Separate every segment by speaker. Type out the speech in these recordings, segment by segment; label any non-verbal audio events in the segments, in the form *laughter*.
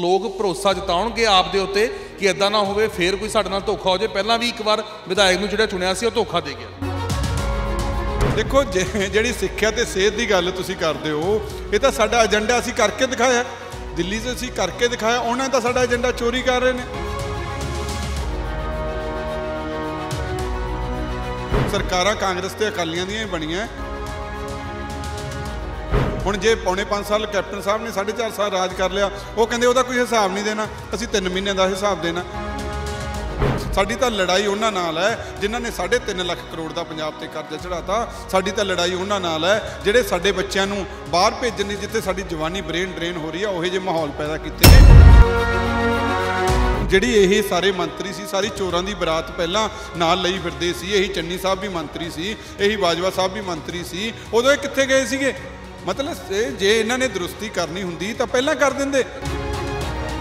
Speaker 1: ਲੋਕ ਭਰੋਸਾ ਜਤਾਉਣਗੇ ਆਪ ਦੇ ਉੱਤੇ ਕਿ ਐਦਾਂ ਨਾ ਹੋਵੇ ਫੇਰ ਕੋਈ ਸਾਡੇ ਨਾਲ ਧੋਖਾ ਹੋ ਜਾਏ ਪਹਿਲਾਂ ਵੀ ਇੱਕ ਵਾਰ ਵਿਧਾਇਕ ਨੂੰ ਜਿਹੜਾ ਚੁਣਿਆ ਸੀ ਉਹ ਧੋਖਾ ਦੇ
Speaker 2: ਗਿਆ ਦੇਖੋ ਜਿਹੜੀ ਸਿੱਖਿਆ ਤੇ ਸਿਹਤ ਦੀ ਗੱਲ ਤੁਸੀਂ ਕਰਦੇ ਹੋ ਇਹ ਤਾਂ ਸਾਡਾ ਏਜੰਡਾ ਅਸੀਂ ਕਰਕੇ ਦਿਖਾਇਆ ਦਿੱਲੀ 'ਚ ਅਸੀਂ ਕਰਕੇ ਦਿਖਾਇਆ ਉਹਨਾਂ ਤਾਂ ਸਾਡਾ ਏਜੰਡਾ ਚੋਰੀ ਕਰ ਰਹੇ ਨੇ ਸਰਕਾਰਾਂ ਕਾਂਗਰਸ ਤੇ ਅਕਾਲੀਆਂ ਦੀਆਂ ਹੀ ਬਣੀਆਂ ਹੁਣ ਜੇ ਪੌਣੇ 5 ਸਾਲ ਕੈਪਟਨ ਸਾਹਿਬ ਨੇ 4.5 ਸਾਲ ਰਾਜ ਕਰ ਲਿਆ ਉਹ ਕਹਿੰਦੇ ਉਹਦਾ ਕੋਈ ਹਿਸਾਬ ਨਹੀਂ ਦੇਣਾ ਅਸੀਂ 3 ਮਹੀਨੇ ਦਾ ਹਿਸਾਬ ਦੇਣਾ ਸਾਡੀ ਤਾਂ ਲੜਾਈ ਉਹਨਾਂ ਨਾਲ ਹੈ ਜਿਨ੍ਹਾਂ ਨੇ 3.5 ਲੱਖ ਕਰੋੜ ਦਾ ਪੰਜਾਬ ਤੇ ਕਰਜ਼ਾ ਚੜਾਤਾ ਸਾਡੀ ਤਾਂ ਲੜਾਈ ਉਹਨਾਂ ਨਾਲ ਹੈ ਜਿਹੜੇ ਸਾਡੇ ਬੱਚਿਆਂ ਨੂੰ ਬਾਹਰ ਭੇਜਣ ਦੀ ਜਿੱਥੇ ਸਾਡੀ ਜਵਾਨੀ ਬ੍ਰੇਨ ਡਰੇਨ ਹੋ ਰਹੀ ਹੈ ਉਹੇ ਜੇ ਮਾਹੌਲ ਪੈਦਾ ਕੀਤੇ ਨੇ ਜਿਹੜੀ ਇਹ ਸਾਰੇ ਮੰਤਰੀ ਸੀ ਸਾਰੀ ਚੋਰਾਂ ਦੀ ਬਰਾਤ ਪਹਿਲਾਂ ਨਾਲ ਲਈ ਫਿਰਦੇ ਸੀ ਇਹੀ ਚੰਨੀ ਸਾਹਿਬ ਵੀ ਮੰਤਰੀ ਸੀ ਇਹੀ ਬਾਜਵਾ ਸਾਹਿਬ ਵੀ ਮੰਤਰੀ ਸੀ ਉਦੋਂ ਇਹ ਕਿੱਥੇ ਗਏ ਸੀਗੇ ਮਤਲਬ ਜੇ ਇਹਨਾਂ ਨੇ ਦਰੁਸਤੀ ਕਰਨੀ ਹੁੰਦੀ ਤਾਂ ਪਹਿਲਾਂ ਕਰ ਦਿੰਦੇ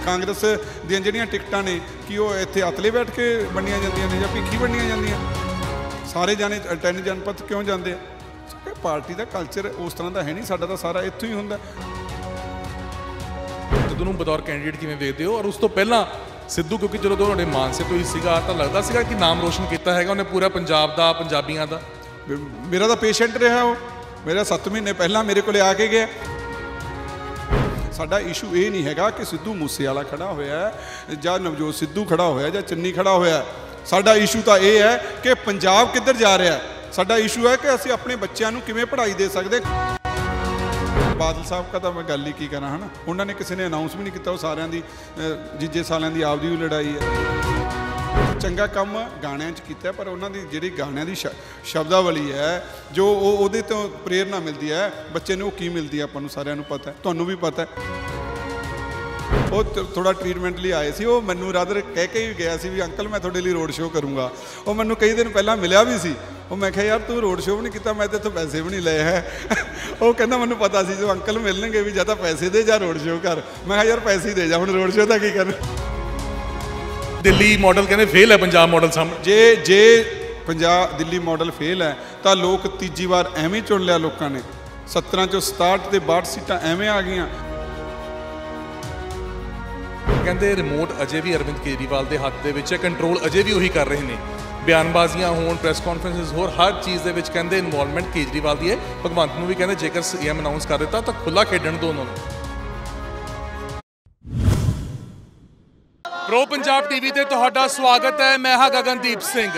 Speaker 2: ਕਾਂਗਰਸ ਦੀਆਂ ਜਿਹੜੀਆਂ ਟਿਕਟਾਂ ਨੇ ਕਿ ਉਹ ਇੱਥੇ ਅਤਲੇ ਬੈਠ ਕੇ ਵੰਡੀਆਂ ਜਾਂਦੀਆਂ ਨੇ ਜਾਂ ਭਿੱਖੀ ਵੰਡੀਆਂ ਜਾਂਦੀਆਂ ਸਾਰੇ ਜਾਣੇ ਟੈਨ ਜਨਪਤ ਕਿਉਂ ਜਾਂਦੇ ਆ ਪਾਰਟੀ ਦਾ ਕਲਚਰ ਉਸ ਤਰ੍ਹਾਂ ਦਾ ਹੈ ਨਹੀਂ ਸਾਡਾ ਤਾਂ ਸਾਰਾ ਇੱਥੋਂ ਹੀ ਹੁੰਦਾ ਜਦੋਂ ਨੂੰ ਬਤੌਰ ਕੈਂਡੀਡੇਟ
Speaker 1: ਕਿਵੇਂ ਵੇਖਦੇ ਹੋ ਔਰ ਉਸ ਤੋਂ ਪਹਿਲਾਂ ਸਿੱਧੂ ਕਿਉਂਕਿ ਜਦੋਂ ਦੋਨੋਂ ਨੇ ਮਾਨਸੇ ਤੋਂ ਹੀ ਸੀਗਾ ਤਾਂ ਲੱਗਦਾ ਸੀਗਾ ਕਿ ਨਾਮ ਰੋਸ਼ਨ
Speaker 2: ਕੀਤਾ ਹੈਗਾ ਉਹਨੇ ਪੂਰਾ ਪੰਜਾਬ ਦਾ ਪੰਜਾਬੀਆਂ ਦਾ ਮੇਰਾ ਤਾਂ ਪੇਸ਼ੈਂਟ ਰਿਹਾ ਉਹ ਮੇਰਾ 7 ਮਹੀਨੇ ਪਹਿਲਾਂ ਮੇਰੇ ਕੋਲੇ ਆ ਕੇ ਗਿਆ ਸਾਡਾ ਇਸ਼ੂ ਇਹ ਨਹੀਂ ਹੈਗਾ ਕਿ ਸਿੱਧੂ ਮੂਸੇ ਵਾਲਾ ਖੜਾ ਹੋਇਆ ਜਾਂ ਨਵਜੋਤ ਸਿੱਧੂ ਖੜਾ ਹੋਇਆ ਜਾਂ ਚੰਨੀ ਖੜਾ ਹੋਇਆ ਸਾਡਾ ਇਸ਼ੂ ਤਾਂ ਇਹ ਹੈ ਕਿ ਪੰਜਾਬ ਕਿੱਧਰ ਜਾ ਰਿਹਾ ਸਾਡਾ ਇਸ਼ੂ ਹੈ ਕਿ ਅਸੀਂ ਆਪਣੇ ਬੱਚਿਆਂ ਨੂੰ ਕਿਵੇਂ ਪੜ੍ਹਾਈ ਦੇ ਸਕਦੇ ਬਾਦਲ ਸਾਹਿਬ ਕਾ ਤਾਂ ਮੈਂ ਗੱਲ ਹੀ ਕੀ ਕਰਾਂ ਹਨਾ ਉਹਨਾਂ ਨੇ ਕਿਸੇ ਨੇ ਅਨਾਉਂਸ ਵੀ ਨਹੀਂ ਕੀਤਾ ਉਹ ਸਾਰਿਆਂ ਦੀ ਜੀਜੇ ਸਾਲਿਆਂ ਦੀ ਆਪਦੀ ਹੀ ਲੜਾਈ ਹੈ ਚੰਗਾ ਕੰਮ ਗਾਣਿਆਂ 'ਚ ਕੀਤਾ ਪਰ ਉਹਨਾਂ ਦੀ ਜਿਹੜੀ ਗਾਣਿਆਂ ਦੀ ਸ਼ਬਦਾਵਲੀ ਹੈ ਜੋ ਉਹ ਉਹਦੇ ਤੋਂ ਪ੍ਰੇਰਣਾ ਮਿਲਦੀ ਹੈ ਬੱਚੇ ਨੂੰ ਉਹ ਕੀ ਮਿਲਦੀ ਹੈ ਆਪਾਂ ਨੂੰ ਸਾਰਿਆਂ ਨੂੰ ਪਤਾ ਤੁਹਾਨੂੰ ਵੀ ਪਤਾ ਹੈ ਉਹ ਥੋੜਾ ਟ੍ਰੀਟਮੈਂਟ ਲਈ ਆਏ ਸੀ ਉਹ ਮੈਨੂੰ ਰਾਦਰ ਕਹਿ ਕੇ ਹੀ ਗਿਆ ਸੀ ਵੀ ਅੰਕਲ ਮੈਂ ਤੁਹਾਡੇ ਲਈ ਰੋਡ ਸ਼ੋਅ ਕਰੂੰਗਾ ਉਹ ਮੈਨੂੰ ਕਈ ਦਿਨ ਪਹਿਲਾਂ ਮਿਲਿਆ ਵੀ ਸੀ ਉਹ ਮੈਂ ਕਿਹਾ ਯਾਰ ਤੂੰ ਰੋਡ ਸ਼ੋਅ ਵੀ ਨਹੀਂ ਕੀਤਾ ਮੈਂ ਤੇ ਤੋਂ ਪੈਸੇ ਵੀ ਨਹੀਂ ਲਏ ਹੈ *laughs* ਉਹ ਕਹਿੰਦਾ ਮੈਨੂੰ ਪਤਾ ਸੀ ਜੋ ਅੰਕਲ ਮਿਲਣਗੇ ਵੀ ਜਾਂ ਤਾਂ ਪੈਸੇ ਦੇ ਜਾਂ ਰੋਡ ਸ਼ੋਅ ਕਰ ਮੈਂ ਕਿਹਾ ਯਾਰ ਪੈਸੇ ਹੀ ਦੇ ਜਾ ਹੁਣ ਰੋਡ ਸ਼ੋਅ ਦਾ ਕੀ ਕਰਨਾ ਦਿੱਲੀ ਮਾਡਲ ਕਹਿੰਦੇ ਫੇਲ ਹੈ ਪੰਜਾਬ ਮਾਡਲ ਸਾਹਮਣੇ ਜੇ ਜੇ ਪੰਜਾਬ ਦਿੱਲੀ ਮਾਡਲ ਫੇਲ ਹੈ ਤਾਂ ਲੋਕ ਤੀਜੀ ਵਾਰ ਐਵੇਂ ਚੁਣ ਲਿਆ ਲੋਕਾਂ ਨੇ 17 ਚੋਂ 67 ਤੇ 62 ਸੀਟਾਂ ਐਵੇਂ ਆ ਗਈਆਂ
Speaker 1: ਕਹਿੰਦੇ ਰਿਮੋਟ ਅਜੇ ਵੀ ਅਰਵਿੰਦ ਕੇਜਰੀਵਾਲ ਦੇ ਹੱਥ ਦੇ ਵਿੱਚ ਹੈ ਕੰਟਰੋਲ ਅਜੇ ਵੀ ਉਹੀ ਕਰ ਰਹੇ ਨੇ ਬਿਆਨਬਾਜ਼ੀਆਂ ਹੋਣ ਪ੍ਰੈਸ ਕਾਨਫਰੰਸਸ ਹੋਰ ਹਰ ਚੀਜ਼ ਦੇ ਵਿੱਚ ਕਹਿੰਦੇ ਇਨਵੋਲਵਮੈਂਟ ਕੇਜਰੀਵਾਲ ਦੀ ਹੈ ਭਗਵੰਤ ਨੂੰ ਵੀ ਕਹਿੰਦੇ ਜੇਕਰ ਸੀਐਮ ਅਨਾਉਂਸ ਕਰ ਦਿੱਤਾ ਤਾਂ ਖੁੱਲਾ ਖੇਡਣ ਦੋ ਉਹਨਾਂ ਨੂੰ ਪੰਜਾਬ ਟੀਵੀ ਤੇ ਤੁਹਾਡਾ ਸਵਾਗਤ ਹੈ ਮੈਂ ਹਾਂ ਗਗਨਦੀਪ ਸਿੰਘ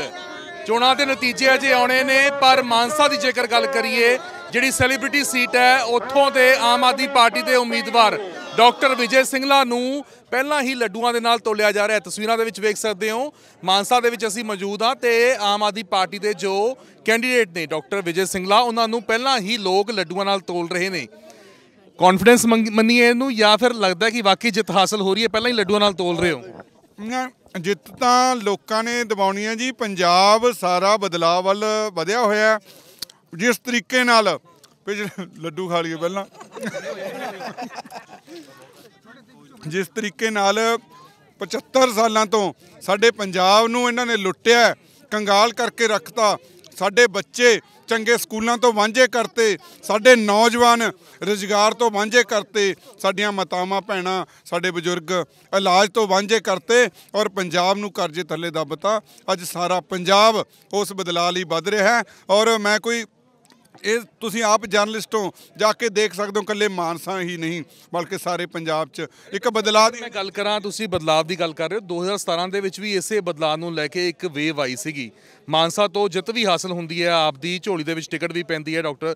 Speaker 1: ਚੋਣਾਂ ਦੇ ਨਤੀਜੇ ਅਜੇ ਆਉਣੇ ਨੇ ਪਰ ਮਾਨਸਾ ਦੀ ਜੇਕਰ ਗੱਲ ਕਰੀਏ ਜਿਹੜੀ ਸੈਲੀਬ੍ਰਿਟੀ ਸੀਟ ਹੈ ਉੱਥੋਂ ਦੇ ਆਮ ਆਦਮੀ ਪਾਰਟੀ ਦੇ ਉਮੀਦਵਾਰ ਡਾਕਟਰ ਵਿਜੇ ਸਿੰਘਲਾ ਨੂੰ ਪਹਿਲਾਂ ਹੀ ਲੱਡੂਆਂ ਦੇ ਨਾਲ ਤੋਲਿਆ ਜਾ ਰਿਹਾ ਤਸਵੀਰਾਂ ਦੇ ਵਿੱਚ ਵੇਖ ਸਕਦੇ ਹੋ ਮਾਨਸਾ ਦੇ ਵਿੱਚ ਅਸੀਂ ਮੌਜੂਦ ਆ ਤੇ ਆਮ ਆਦਮੀ ਪਾਰਟੀ ਦੇ ਜੋ ਕੈਂਡੀਡੇਟ ਨੇ ਡਾਕਟਰ ਵਿਜੇ ਸਿੰਘਲਾ ਉਹਨਾਂ ਨੂੰ ਪਹਿਲਾਂ ਹੀ ਲੋਕ ਲੱਡੂਆਂ ਨਾਲ ਤੋਲ ਰਹੇ ਨੇ ਕੌਨਫੀਡੈਂਸ ਮੰਨੀਏ ਇਹਨੂੰ ਜਾਂ ਫਿਰ ਲੱਗਦਾ ਕਿ ਵਾਕਈ ਜਿੱਤ ਹਾਸਲ ਹੋ ਰਹੀ ਹੈ ਪਹਿਲਾਂ ਹੀ ਲੱਡੂਆਂ ਨਾਲ ਤੋਲ ਰਹੇ ਹੋ
Speaker 2: ਜਿੱਤ ਤਾਂ ਲੋਕਾਂ ਨੇ ਦਿਵਾਉਣੀ ਹੈ ਜੀ ਪੰਜਾਬ ਸਾਰਾ ਬਦਲਾਅ ਵੱਲ ਵਧਿਆ ਹੋਇਆ ਜਿਸ ਤਰੀਕੇ ਨਾਲ ਪਿਛਲੇ ਲੱਡੂ ਖਾ ਲਈਏ ਪਹਿਲਾਂ ਜਿਸ ਤਰੀਕੇ ਨਾਲ 75 ਸਾਲਾਂ ਤੋਂ ਸਾਡੇ ਪੰਜਾਬ ਨੂੰ ਇਹਨਾਂ ਨੇ ਲੁੱਟਿਆ ਕੰਗਾਲ ਕਰਕੇ ਰੱਖਤਾ ਸਾਡੇ ਬੱਚੇ ਚੰਗੇ ਸਕੂਲਾਂ ਤੋਂ ਵਾਂਝੇ ਕਰਤੇ ਸਾਡੇ ਨੌਜਵਾਨ ਰੋਜ਼ਗਾਰ ਤੋਂ ਵਾਂਝੇ ਕਰਤੇ ਸਾਡੀਆਂ ਮਾਤਾਵਾਂ ਭੈਣਾਂ ਸਾਡੇ ਬਜ਼ੁਰਗ ਇਲਾਜ ਤੋਂ ਵਾਂਝੇ ਕਰਤੇ ਔਰ ਪੰਜਾਬ ਨੂੰ ਕਰਜ਼ੇ ਥੱਲੇ ਦੱਬਤਾ ਅੱਜ ਸਾਰਾ ਪੰਜਾਬ ਉਸ ਬਦਲਾਅ ਲਈ ਵੱਧ ਰਿਹਾ ਹੈ ਔਰ ਮੈਂ ਕੋਈ ਇਹ ਤੁਸੀਂ ਆਪ ਜਰਨਲਿਸਟ ਹੋ ਜਾ ਕੇ ਦੇਖ ਸਕਦੇ ਹੋ ਕੱਲੇ ਮਾਨਸਾ ਹੀ ਨਹੀਂ ਬਲਕਿ ਸਾਰੇ ਪੰਜਾਬ 'ਚ ਇੱਕ ਬਦਲਾਅ ਦੀ ਮੈਂ
Speaker 1: ਗੱਲ ਕਰਾਂ ਤੁਸੀਂ ਬਦਲਾਅ ਦੀ ਗੱਲ ਕਰ ਰਹੇ ਹੋ 2017 ਦੇ ਵਿੱਚ ਵੀ ਇਸੇ ਬਦਲਾਅ ਨੂੰ ਲੈ ਕੇ ਇੱਕ ਵੇਵ ਆਈ ਸੀਗੀ ਮਾਨਸਾ ਤੋਂ ਜਿੱਤ ਵੀ ਹਾਸਲ ਹੁੰਦੀ ਹੈ ਆਪ ਦੀ ਝੋਲੀ ਦੇ ਵਿੱਚ ਟਿਕਟ ਵੀ ਪੈਂਦੀ ਹੈ ਡਾਕਟਰ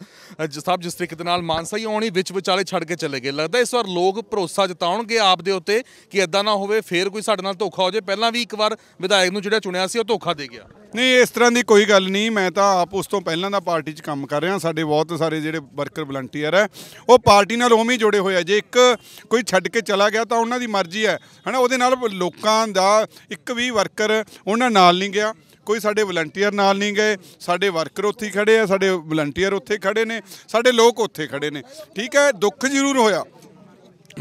Speaker 1: ਸਾਹਿਬ ਜਿਸ ਤਰੀਕੇ ਨਾਲ ਮਾਨਸਾ ਹੀ ਆਉਣੀ ਵਿੱਚ ਵਿਚਾਲੇ ਛੱਡ ਕੇ ਚਲੇ ਗਏ ਲੱਗਦਾ ਇਸ ਵਾਰ ਲੋਕ ਭਰੋਸਾ ਜਤਾਉਣਗੇ ਆਪ ਦੇ ਉੱਤੇ ਕਿ ਇਦਾਂ ਨਾ ਹੋਵੇ ਫੇਰ ਕੋਈ ਸਾਡੇ ਨਾਲ ਧੋਖਾ ਹੋ ਜਾਏ ਪਹਿਲਾਂ ਵੀ ਇੱਕ ਵਾਰ ਵਿਧਾਇਕ ਨੂੰ ਜਿਹੜਾ ਚੁਣਿਆ ਸੀ ਉਹ ਧੋਖਾ ਦੇ ਗਿਆ
Speaker 2: ਨਹੀਂ ਇਸ ਤਰ੍ਹਾਂ ਦੀ ਕੋਈ ਗੱਲ ਨਹੀਂ ਮੈਂ ਤਾਂ ਆਪ ਉਸ ਤੋਂ ਪਹਿਲਾਂ ਦਾ ਪਾਰਟੀ 'ਚ ਕੰਮ ਕਰ ਰਿਹਾ ਸਾਡੇ ਬਹੁਤ ਸਾਰੇ ਜਿਹੜੇ ਵਰਕਰ ਵਲੰਟੀਅਰ ਹੈ ਉਹ ਪਾਰਟੀ ਨਾਲ ਉਵੇਂ ਜੁੜੇ ਹੋਏ ਆ ਜੇ ਇੱਕ ਕੋਈ ਛੱਡ ਕੇ ਚਲਾ ਗਿਆ ਤਾਂ ਉਹਨਾਂ ਦੀ ਮਰਜ਼ੀ ਹੈ ਹਨਾ ਉਹਦੇ ਨਾਲ ਲੋਕਾਂ ਦਾ ਇੱਕ ਵੀ ਵਰਕਰ ਉਹਨਾਂ ਨਾਲ ਨਹੀਂ ਗਿਆ ਕੋਈ ਸਾਡੇ ਵਲੰਟੀਅਰ ਨਾਲ ਨਹੀਂ ਗਏ ਸਾਡੇ ਵਰਕਰ ਉੱਥੇ ਖੜੇ ਆ ਸਾਡੇ ਵਲੰਟੀਅਰ ਉੱਥੇ ਖੜੇ ਨੇ ਸਾਡੇ ਲੋਕ ਉੱਥੇ ਖੜੇ ਨੇ ਠੀਕ ਹੈ ਦੁੱਖ ਜ਼ਰੂਰ ਹੋਇਆ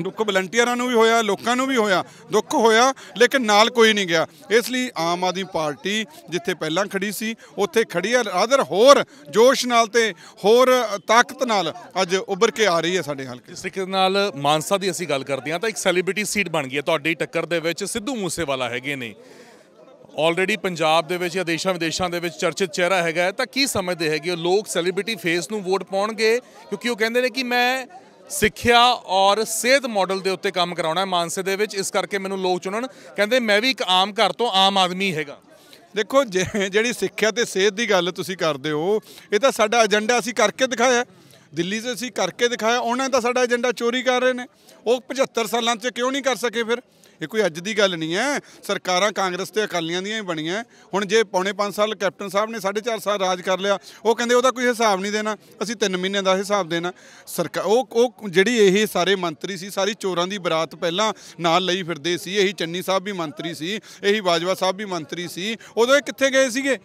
Speaker 2: ਦੁੱਖ ਵਲੰਟੀਅਰਾਂ ਨੂੰ ਵੀ ਹੋਇਆ ਲੋਕਾਂ ਨੂੰ ਵੀ ਹੋਇਆ ਦੁੱਖ ਹੋਇਆ ਲੇਕਿਨ ਨਾਲ ਕੋਈ ਨਹੀਂ ਗਿਆ ਇਸ ਲਈ ਆਮ ਆਦਮੀ ਪਾਰਟੀ ਜਿੱਥੇ ਪਹਿਲਾਂ ਖੜੀ ਸੀ ਉੱਥੇ ਖੜੀ ਹੈ ਆਦਰ ਹੋਰ ਜੋਸ਼ ਨਾਲ ਤੇ ਹੋਰ ਤਾਕਤ ਨਾਲ ਅੱਜ ਉੱਭਰ ਕੇ ਆ ਰਹੀ ਹੈ ਸਾਡੇ ਹਲਕੇ
Speaker 1: ਜਿਸ ਤਰੀਕੇ ਨਾਲ ਮਾਨਸਾ ਦੀ ਅਸੀਂ ਗੱਲ ਕਰਦੇ ਹਾਂ ਤਾਂ ਇੱਕ ਸੈਲੀਬ੍ਰਿਟੀ ਸੀਟ ਬਣ ਗਈ ਹੈ ਤੁਹਾਡੀ ਟੱਕਰ ਦੇ ਵਿੱਚ ਸਿੱਧੂ ਮੂਸੇਵਾਲਾ ਹੈਗੇ ਨੇ ਆਲਰੇਡੀ ਪੰਜਾਬ ਦੇ ਵਿੱਚ ਜਾਂ ਦੇਸ਼ਾਂ ਵਿਦੇਸ਼ਾਂ ਦੇ ਵਿੱਚ ਚਰਚਿਤ ਚਿਹਰਾ ਹੈਗਾ ਤਾਂ ਕੀ ਸਮਝਦੇ ਹੈਗੇ ਲੋਕ ਸੈਲੀਬ੍ਰਿਟੀ ਫੇਸ ਨੂੰ ਵੋਟ ਪਾਉਣਗੇ ਕਿਉਂਕਿ ਉਹ ਕਹਿੰਦੇ ਨੇ ਕਿ ਮੈਂ ਸਿੱਖਿਆ ਔਰ ਸਿਹਤ ਮਾਡਲ ਦੇ ਉੱਤੇ ਕੰਮ ਕਰਾਉਣਾ ਹੈ ਮਾਨਸੇ ਦੇ ਵਿੱਚ ਇਸ ਕਰਕੇ ਮੈਨੂੰ ਲੋਕ ਚੁਣਨ ਕਹਿੰਦੇ ਮੈਂ ਵੀ ਇੱਕ ਆਮ ਘਰ ਤੋਂ ਆਮ ਆਦਮੀ ਹੈਗਾ
Speaker 2: ਦੇਖੋ *laughs* ਜਿਹੜੀ ਸਿੱਖਿਆ ਤੇ ਸਿਹਤ ਦੀ ਗੱਲ ਤੁਸੀਂ ਕਰਦੇ ਹੋ ਇਹ ਤਾਂ ਸਾਡਾ ਏਜੰਡਾ ਅਸੀਂ ਕਰਕੇ ਦਿਖਾਇਆ ਦਿੱਲੀ ਦੇ ਅਸੀਂ ਕਰਕੇ ਦਿਖਾਇਆ ਉਹਨਾਂ ਦਾ ਸਾਡਾ ਏਜੰਡਾ ਚੋਰੀ ਕਰ ਰਹੇ ਨੇ ਉਹ 75 ਸਾਲਾਂ 'ਚ ਕਿਉਂ ਨਹੀਂ ਕਰ ਸਕੇ ਫਿਰ ਇਹ ਕੋਈ ਅੱਜ ਦੀ ਗੱਲ ਨਹੀਂ ਹੈ ਸਰਕਾਰਾਂ ਕਾਂਗਰਸ ਤੇ ਅਕਾਲੀਆਂ ਦੀਆਂ ਹੀ ਬਣੀਆਂ ਹੁਣ ਜੇ ਪੌਣੇ 5 ਸਾਲ ਕੈਪਟਨ ਸਾਹਿਬ ਨੇ 4.5 ਸਾਲ ਰਾਜ ਕਰ ਲਿਆ ਉਹ ਕਹਿੰਦੇ ਉਹਦਾ ਕੋਈ ਹਿਸਾਬ ਨਹੀਂ ਦੇਣਾ ਅਸੀਂ 3 ਮਹੀਨੇ ਦਾ ਹਿਸਾਬ ਦੇਣਾ ਸਰਕਾਰ ਉਹ ਉਹ ਜਿਹੜੀ ਇਹ ਸਾਰੇ ਮੰਤਰੀ ਸੀ ਸਾਰੀ ਚੋਰਾਂ ਦੀ ਬਰਾਤ ਪਹਿਲਾਂ ਨਾਲ ਲਈ ਫਿਰਦੇ ਸੀ ਇਹੀ ਚੰਨੀ ਸਾਹਿਬ ਵੀ ਮੰਤਰੀ ਸੀ ਇਹੀ ਬਾਜਵਾ ਸਾਹਿਬ ਵੀ ਮੰਤਰੀ ਸੀ ਉਦੋਂ ਇਹ ਕਿੱਥੇ ਗਏ ਸੀਗੇ